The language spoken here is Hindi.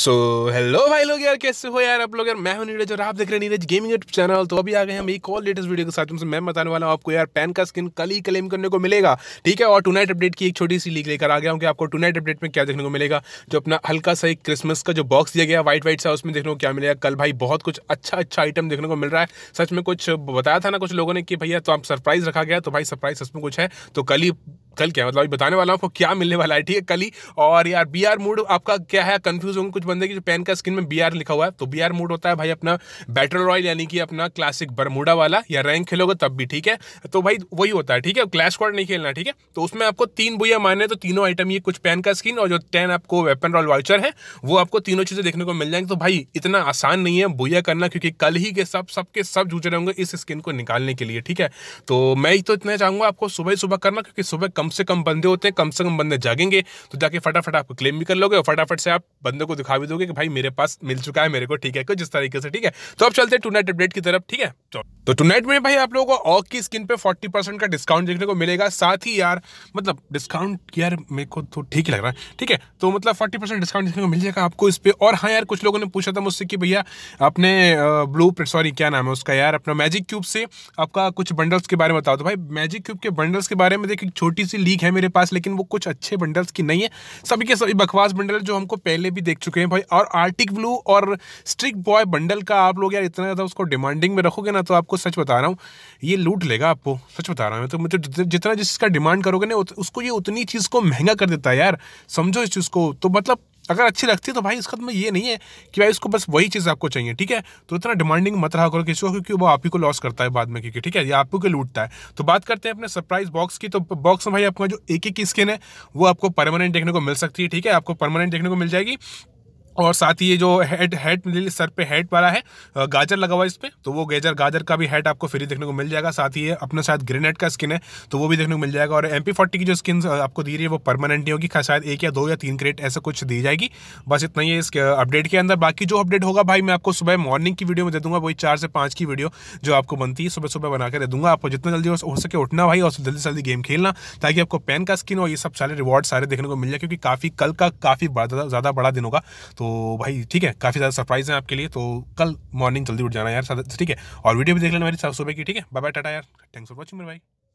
सो हेलो भाई लोग यार कैसे हो यार आप लोग यार मैं हूं नीरज और आप देख रहे हैं नीरज गेमिंग यूट्यूब चैनल तो अभी आ गए हम एक और लेटेस्ट वीडियो के साथ में मैं बताने वाला हूं आपको यार पैन का स्किन कल ही क्लेम करने को मिलेगा ठीक है और टुनाइट अपडेट की एक छोटी सी लीक लेकर आ गया हूं कि आपको टुनाइट अपडेट में क्या देखने को मिलेगा जो अपना हल्का सा एक क्रिसमस का जो बॉक्स दिया गया व्हाइट व्हाइट सा उसमें देखने को क्या मिलेगा कल भाई बहुत कुछ अच्छा अच्छा आइटम देखने को मिल रहा है सच में कुछ बताया था ना कुछ लोगों ने कि भैया तो आप सरप्राइज रखा गया तो भाई सरप्राइज सच में कुछ है तो कल ही कल क्या मतलब अभी बताने वाला हूँ आपको क्या मिलने वाला है ठीक है कल ही और यार बी आर मूड आपका क्या है कन्फ्यूज होंगे कुछ बंदे की जो पेन का स्किन में बी आर लिखा हुआ है तो बी आर मूड होता है भाई अपना बैटल रॉयल यानी कि अपना क्लासिक बरमूडा वाला या रैंक खेलोगे तब भी ठीक है तो भाई वही होता है ठीक है क्लैश कॉर्ड नहीं खेलना ठीक है तो उसमें आपको तीन बुया माने तो तीनों आइटम ये कुछ पेन का स्किन और जो टेन आपको वेपन रॉयल वाउचर है वो आपको तीनों चीज़ें देखने को मिल जाएंगी तो भाई इतना आसान नहीं है बुया करना क्योंकि कल ही के सब सबके सब जूझ रहे होंगे इस स्किन को निकालने के लिए ठीक है तो मैं ही तो इतना चाहूँगा आपको सुबह सुबह करना क्योंकि सुबह कम कम से कम बंदे होते हैं कम से कम बंदे जागेंगे तो जाके फटाफट आपको क्लेम भी कर लोगे और फटाफट से आप बंदे को दिखा भी दोगे कि भाई मेरे पास मिल चुका है मेरे को ठीक है को जिस तरीके से ठीक है तो अब चलते हैं टू नाइट अपडेट की तरफ ठीक है तो टू तो नाइट में भाई आप लोगों को ऑक की स्किन पे फोर्टी का डिस्काउंट देखने को मिलेगा साथ ही यार मतलब डिस्काउंट यार मेरे को तो ठीक लग रहा है ठीक है तो मतलब फोर्टी डिस्काउंट देखने को मिल जाएगा आपको इस पर और हाँ यार कुछ लोगों ने पूछा था मुझसे कि भैया अपने ब्लू सॉरी क्या नाम है उसका यार अपना मैजिक क्यूब से आपका कुछ बंडल्स के बारे में बता दो तो भाई मैजिक क्यूब के बंडल्स के बारे में देखिए छोटी सी सी लीक है मेरे पास लेकिन वो कुछ अच्छे बंडल्स की नहीं है सभी के सभी बकवास बंडल जो हमको पहले भी देख चुके हैं भाई और आर्टिक ब्लू और स्ट्रिक बॉय बंडल का आप लोग यार इतना ज़्यादा उसको डिमांडिंग में रखोगे ना तो आपको सच बता रहा हूँ ये लूट लेगा आपको सच बता रहा हूँ तो मुझे जितना जिसका डिमांड करोगे ना उसको ये उतनी चीज़ को महंगा कर देता है यार समझो इस चीज़ को तो मतलब अगर अच्छी लगती है तो भाई इसका तो ये नहीं है कि भाई उसको बस वही चीज़ आपको चाहिए ठीक है तो इतना डिमांडिंग मत रहा करो किसी को क्योंकि वो आप ही को लॉस करता है बाद में क्योंकि ठीक है या आपको लूटता है तो बात करते हैं अपने सरप्राइज बॉक्स की तो बॉक्स में भाई आपका जो एक एक स्किन है वो आपको परमानेंट देखने को मिल सकती है ठीक है आपको परमानेंट देखने को मिल जाएगी और साथ ही ये जो हेड हेड सर पे हेड वाला है गाजर लगा हुआ है इस पर तो वो गेजर गाजर का भी हेड आपको फ्री देखने को मिल जाएगा साथ ही ये अपने साथ ग्रेनेड का स्किन है तो वो भी देखने को मिल जाएगा और एम की जो स्किन आपको दी रही है वो परमानेंट नहीं होगी शायद एक या दो या तीन क्रेट ऐसा कुछ दी जाएगी बस इतना ही है इस अपडेट के अंदर बाकी जो अपडेट होगा भाई मैं आपको सुबह मॉर्निंग की वीडियो में दे दूंगा वही चार से पाँच की वीडियो जो आपको बनती है सुबह सुबह बना के दे दूंगा आपको जितना जल्दी हो सके उठना भाई और जल्दी से जल्दी गेम खेलना ताकि आपको पेन का स्किन और ये सब सारे रिवॉर्ड सारे देखने को मिल जाए क्योंकि काफ़ी कल का काफ़ी ज़्यादा बड़ा दिन होगा तो तो भाई ठीक है काफ़ी ज़्यादा सरप्राइज है आपके लिए तो कल मॉर्निंग जल्दी उठ जाना यार ठीक है और वीडियो भी देख लेना मेरी सुबह की ठीक है बाय बाय टाटा यार थैंक्स फॉर वॉचिंग मेरे भाई